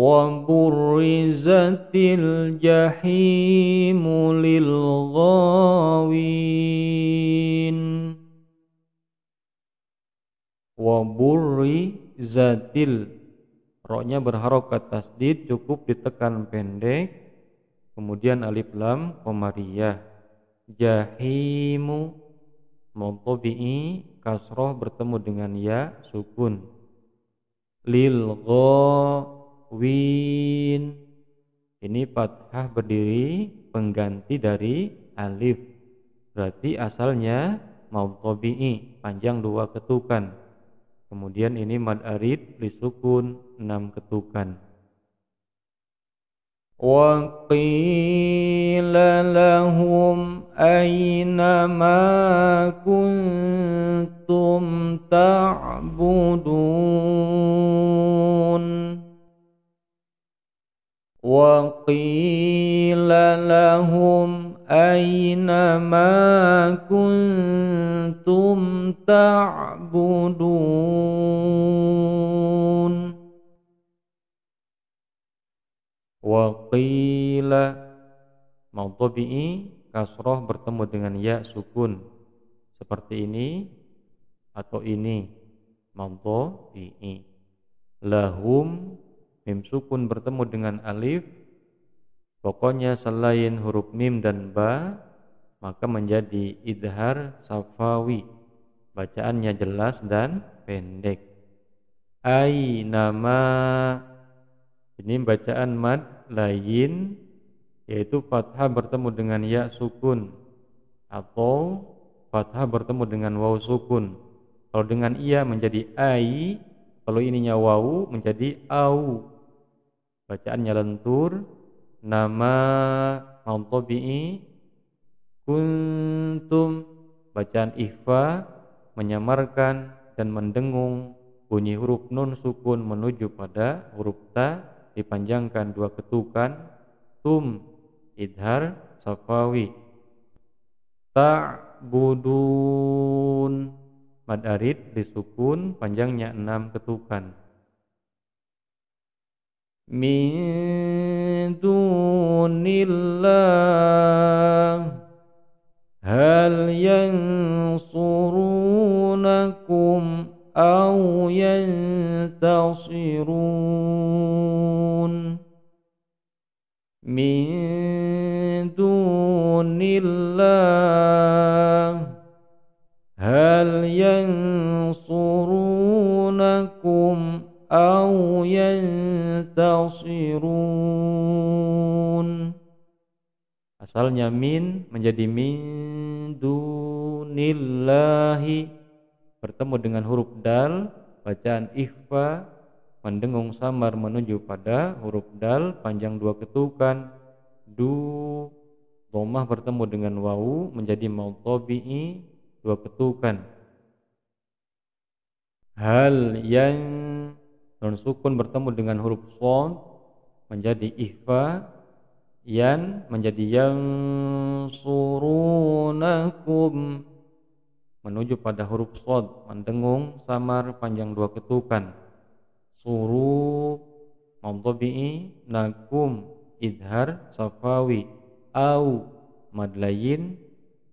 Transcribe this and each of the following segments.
وبرزت الجحيم للغاوين وبرزت Roknya berharokat tasdid cukup ditekan pendek Kemudian alif lam komariah Jahimu Motobi'i kasroh bertemu dengan ya sukun Lil go win ini fathah berdiri pengganti dari alif berarti asalnya mautobi'i panjang dua ketukan kemudian ini mad arid lisukun enam ketukan wa qila aina ma kuntum وقيل لهم أين ما كنتم تعبدون وقيل mautobi'i kasroh bertemu dengan ya sukun seperti ini atau ini mautobi'i lahum mim sukun bertemu dengan alif pokoknya selain huruf mim dan ba maka menjadi idhar safawi bacaannya jelas dan pendek ai nama ini bacaan mad lain yaitu fathah bertemu dengan ya sukun atau fathah bertemu dengan waw sukun kalau dengan ia menjadi ai kalau ininya waw menjadi au bacaannya lentur nama Maun Tobi'i kuntum bacaan ikhfa menyamarkan dan mendengung bunyi huruf nun sukun menuju pada huruf ta dipanjangkan dua ketukan tum idhar safawi ta'budun budun arid disukun panjangnya enam ketukan من دون الله هل ينصرونكم أو ينتصرون من دون الله هل ينصرونكم أو ينتصرون tasirun asalnya min menjadi min dunillahi bertemu dengan huruf dal bacaan ikhfa mendengung samar menuju pada huruf dal panjang dua ketukan du domah bertemu dengan wau menjadi mautobi'i dua ketukan hal yang Nun sukun bertemu dengan huruf son menjadi ihfa yan menjadi yang surunakum menuju pada huruf sod mendengung samar panjang dua ketukan suru mamdobi'i nakum idhar safawi au madlayin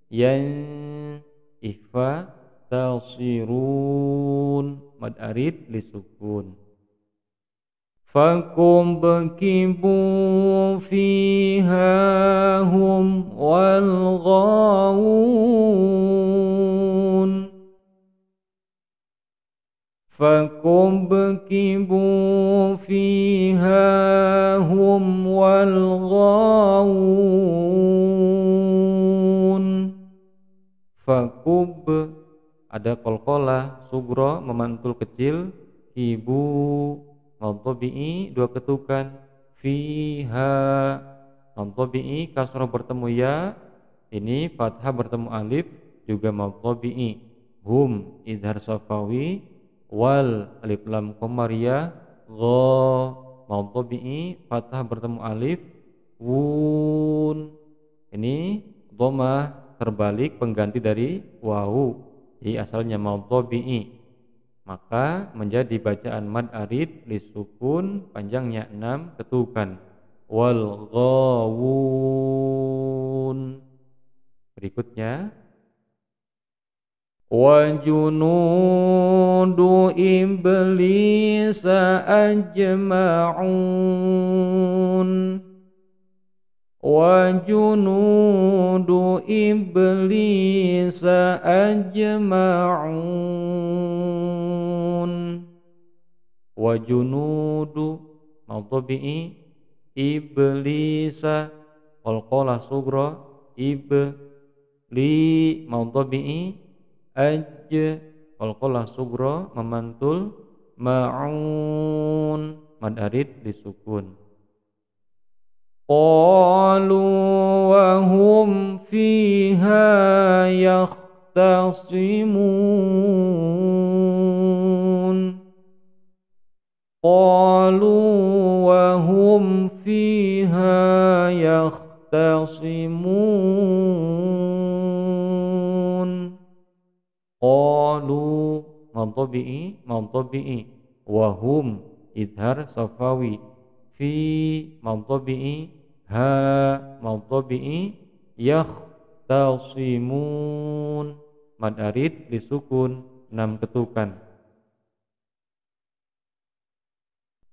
yan ihfa tasirun mad arid lisukun فقم بكبوا فيها هم والغاوون فقم بكبوا فيها هم والغاوون فكب ada kolkola sugro memantul kecil ibu Nontobi'i dua ketukan Fiha Nontobi'i kasro bertemu ya Ini fathah bertemu alif Juga nontobi'i Hum idhar safawi Wal alif lam komaria ya. Gho Nontobi'i fathah bertemu alif Wun Ini domah terbalik pengganti dari wawu Jadi asalnya nontobi'i maka menjadi bacaan mad arid lisukun panjangnya enam ketukan wal ghawun berikutnya Wajunudu iblis ajma'un Wajunudu iblis ajma'un wa junudu madhabi'i iblisa qalqala sugra li madhabi'i aj qalqala sugra memantul ma'un madarid disukun qalu wa hum fiha yakhtasimun قالوا وهم فيها يختصمون قالوا منطبئي منطبئي وهم إظهار صفاوي في منطبئي ها منطبئي يختصمون مدارد arid disukun enam ketukan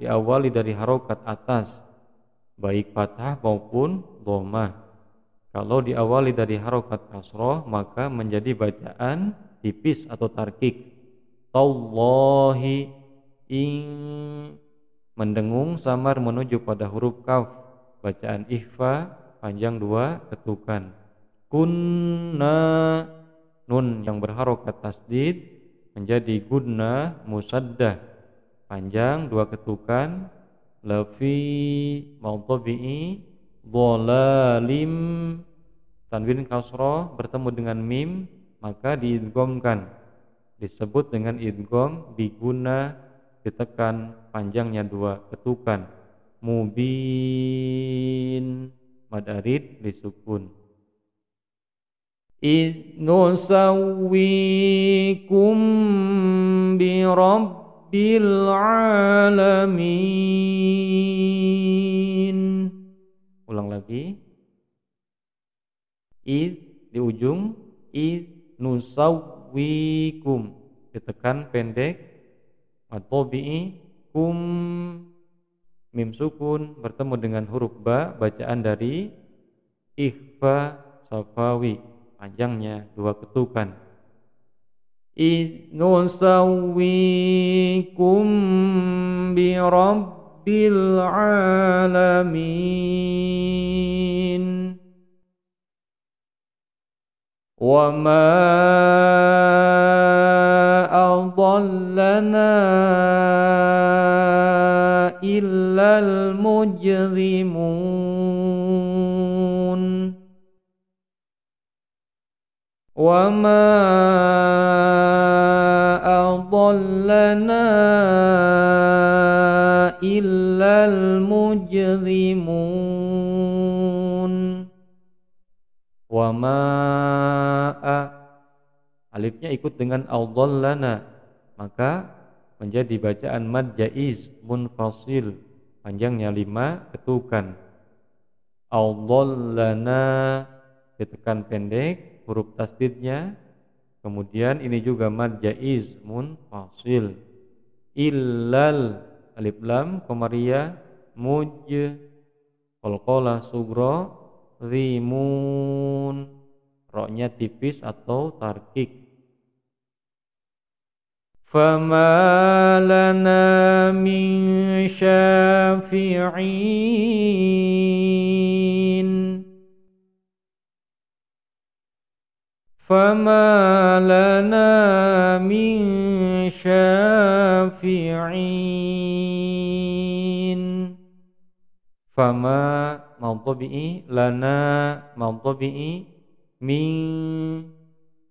diawali dari harokat atas baik fathah maupun domah kalau diawali dari harokat kasroh maka menjadi bacaan tipis atau tarkik Tallahi ing mendengung samar menuju pada huruf kaf bacaan ikhfa panjang dua ketukan kunna nun yang berharokat tasdid menjadi gunna musaddah panjang dua ketukan lafi mautobi'i dholalim tanwin kasroh bertemu dengan mim maka diidgomkan disebut dengan idgom diguna ditekan panjangnya dua ketukan mubin madarid disukun id nusawikum bi rabb rabbil alamin ulang lagi id di ujung id nusawwikum ditekan pendek matobi'i kum mim sukun bertemu dengan huruf ba bacaan dari ikhfa safawi panjangnya dua ketukan إذ نسويكم برب العالمين وما أضلنا إلا المجرمون وما لنا إلا المجرمون وما Alifnya ikut dengan lana maka menjadi bacaan mad jaiz munfasil panjangnya lima ketukan lana ditekan pendek huruf tasdidnya Kemudian ini juga mad jaiz fasil Illal alif lam komaria muj kolkola sugro rimun. Roknya tipis atau tarkik. fama lana min syafi'in فما لنا من شافعين فما mawdubi'i lana mawdubi'i mi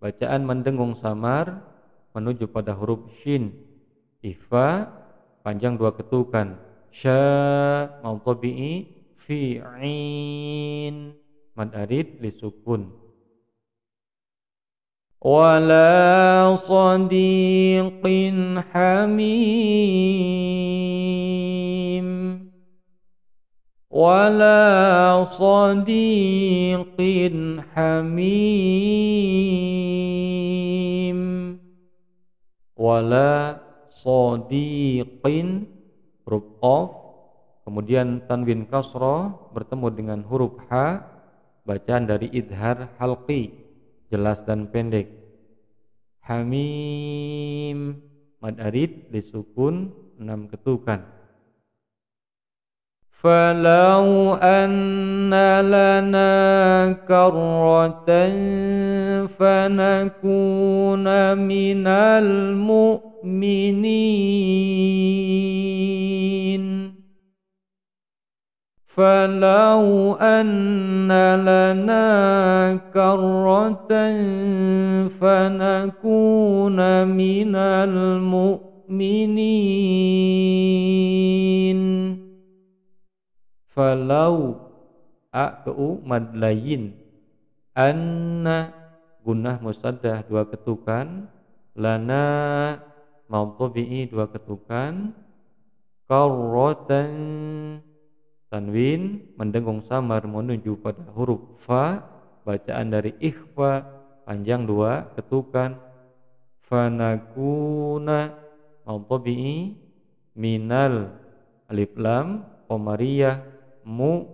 bacaan mendengung samar menuju pada huruf shin ifa panjang dua ketukan sya mawdubi'i fi'in mad arid li sukun ولا صديق حميم ولا صديق حميم ولا sodiqin huruf of kemudian tanwin kasro bertemu dengan huruf ha bacaan dari idhar halqi jelas dan pendek. Hamim mad arid disukun enam ketukan. Falau أن lana كرة فنكون من mu'minin فلو أن لنا كرة فنكون من المؤمنين فلو أكو مدلين أن musaddah dua ketukan lana mautubi'i dua ketukan karotan tanwin mendengung samar menuju pada huruf fa bacaan dari ikhfa panjang dua ketukan fanakuna matabi'i minal alif lam komariyah mu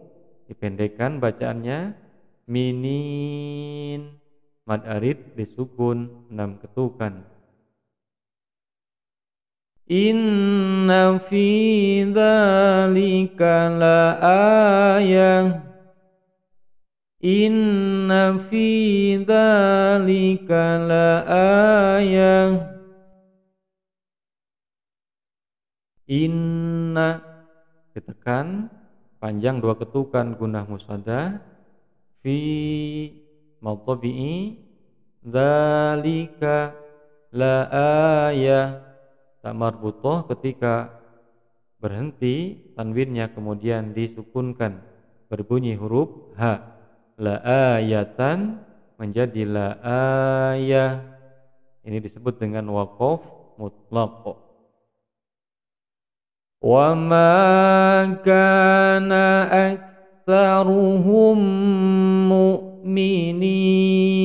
dipendekkan bacaannya minin mad arid disukun enam ketukan Inna fi dhalika la ayah Inna fi dhalika la ayah Inna ditekan panjang dua ketukan gunah musada fi Maltobi'i dhalika la ayah tak marbutoh ketika berhenti tanwinnya kemudian disukunkan berbunyi huruf h la ayatan menjadi la ayah ini disebut dengan waqaf mutlaq wa ma kana aktsaruhum mu'minin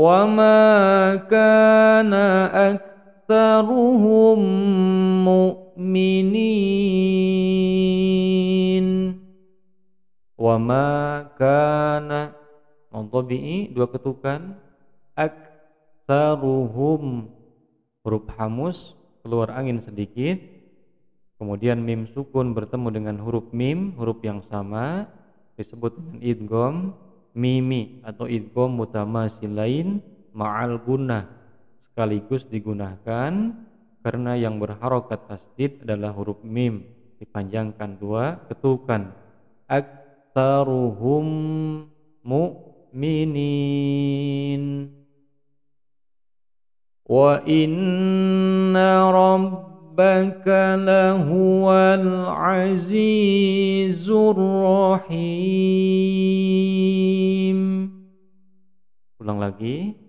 وما كان أكثرهم مؤمنين وما كان Mantobi'i dua ketukan Aksaruhum Huruf hamus Keluar angin sedikit Kemudian mim sukun bertemu dengan huruf mim Huruf yang sama Disebut dengan idgom mimi atau idgham mutamasilain ma'al gunnah sekaligus digunakan karena yang berharokat tasdid adalah huruf mim dipanjangkan dua ketukan aktaruhum mu'minin wa inna rabb ربك لهو العزيز الرحيم ulang lagi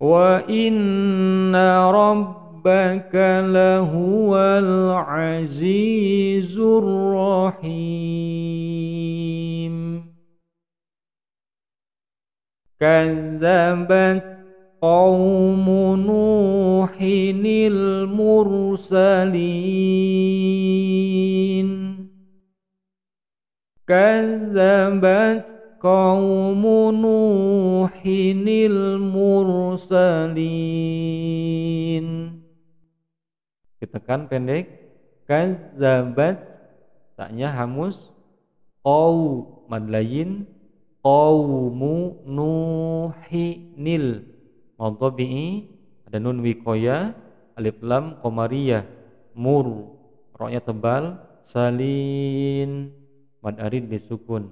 وإن ربك لهو العزيز الرحيم كذبت قوم نوح المرسلين كذبت قوم نوح المرسلين kita kan pendek kazabat taknya hamus qau madlayin qaumu nuhinil Maudobi'i ada nun wikoya alif lam komariya mur roknya tebal salin Madarid arid disukun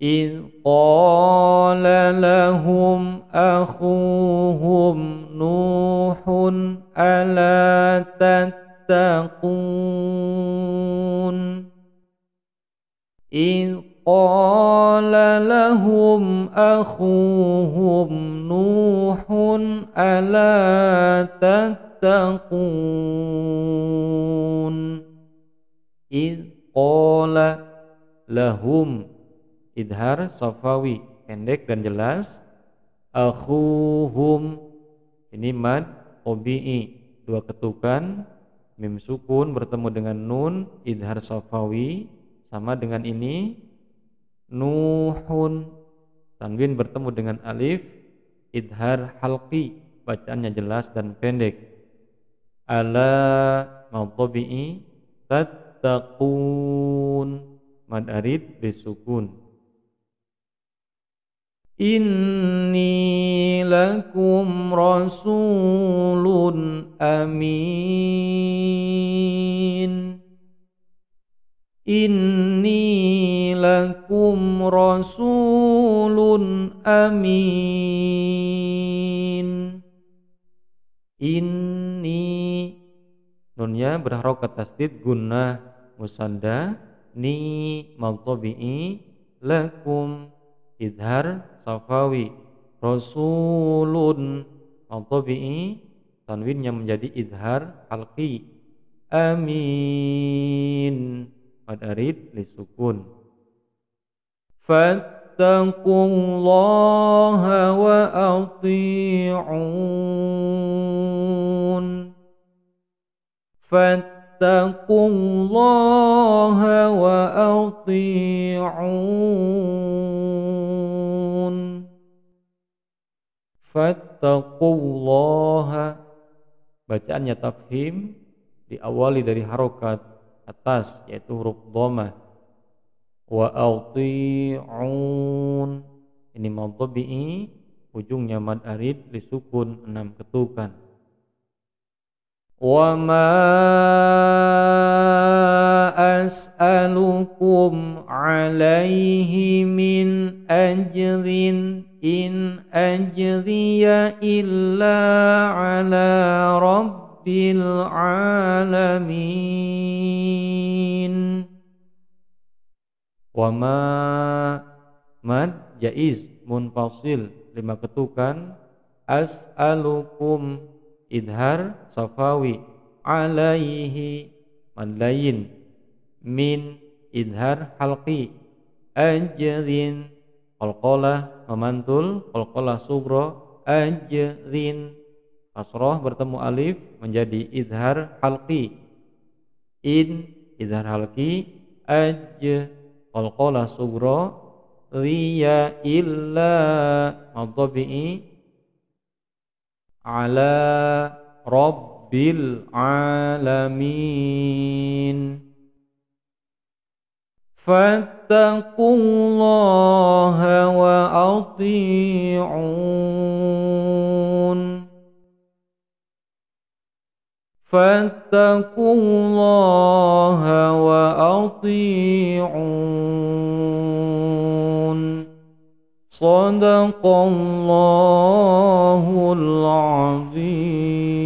إذ قال لهم أخوهم نوح ألا تتقون إذ قال لهم أخوهم نوح ألا تتقون إذ قال لهم idhar safawi pendek dan jelas akhuhum ini mad obi'i dua ketukan mim sukun bertemu dengan nun idhar safawi sama dengan ini Nuhun Tanwin bertemu dengan alif idhar halqi bacaannya jelas dan pendek ala madhabi'i tattaqun madarid arid bisukun inni lakum rasulun amin Inni lakum rasulun amin. Inni nunnya berharokat tasdid gunnah musanda ni maltobi'i lakum idhar safawi rasulun maltobi'i tanwinnya menjadi idhar alqi amin pada rid lisukun fattaqullaha wa ati'un fattaqullaha wa ati'un fattaqullaha bacaannya tafhim diawali dari harokat atas yaitu huruf dhamma wa auti'un ini madhabi'i ujungnya mad arid disukun enam ketukan wa ma as'alukum alaihi min ajrin in ajriya illa ala rabbil alamin wa ma mad jaiz munfasil lima ketukan as'alukum idhar safawi alaihi madlayin min idhar halqi ajrin qalqalah memantul qalqalah subro ajrin kasroh bertemu alif menjadi idhar halqi in idhar halqi ajrin qalqala sugra liya illa madhabi'i ala rabbil alamin Fattakullah Wa ati'un Fattakullah فاتقوا الله وأطيعون صدق الله العظيم